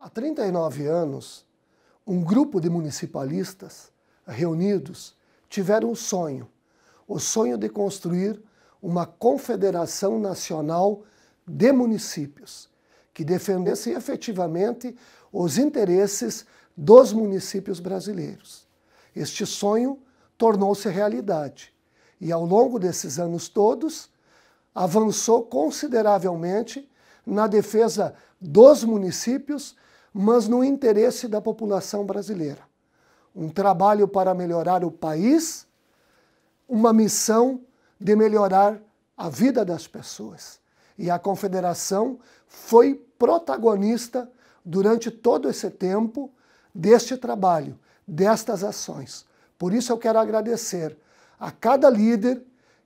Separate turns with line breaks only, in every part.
Há 39 anos, um grupo de municipalistas reunidos tiveram um sonho, o sonho de construir uma confederação nacional de municípios que defendesse efetivamente os interesses dos municípios brasileiros. Este sonho tornou-se realidade. E ao longo desses anos todos, avançou consideravelmente na defesa dos municípios, mas no interesse da população brasileira. Um trabalho para melhorar o país, uma missão de melhorar a vida das pessoas. E a Confederação foi protagonista durante todo esse tempo deste trabalho, destas ações. Por isso eu quero agradecer a cada líder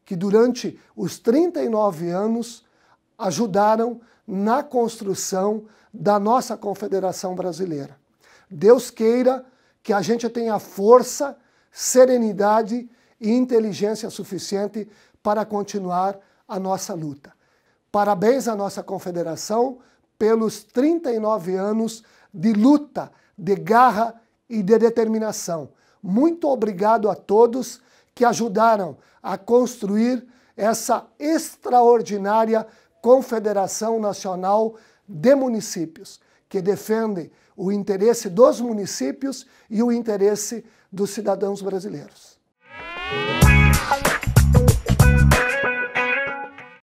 que durante os 39 anos ajudaram na construção da nossa Confederação Brasileira. Deus queira que a gente tenha força, serenidade e inteligência suficiente para continuar a nossa luta. Parabéns à nossa confederação pelos 39 anos de luta, de garra e de determinação. Muito obrigado a todos que ajudaram a construir essa extraordinária Confederação Nacional de Municípios, que defende o interesse dos municípios e o interesse dos cidadãos brasileiros.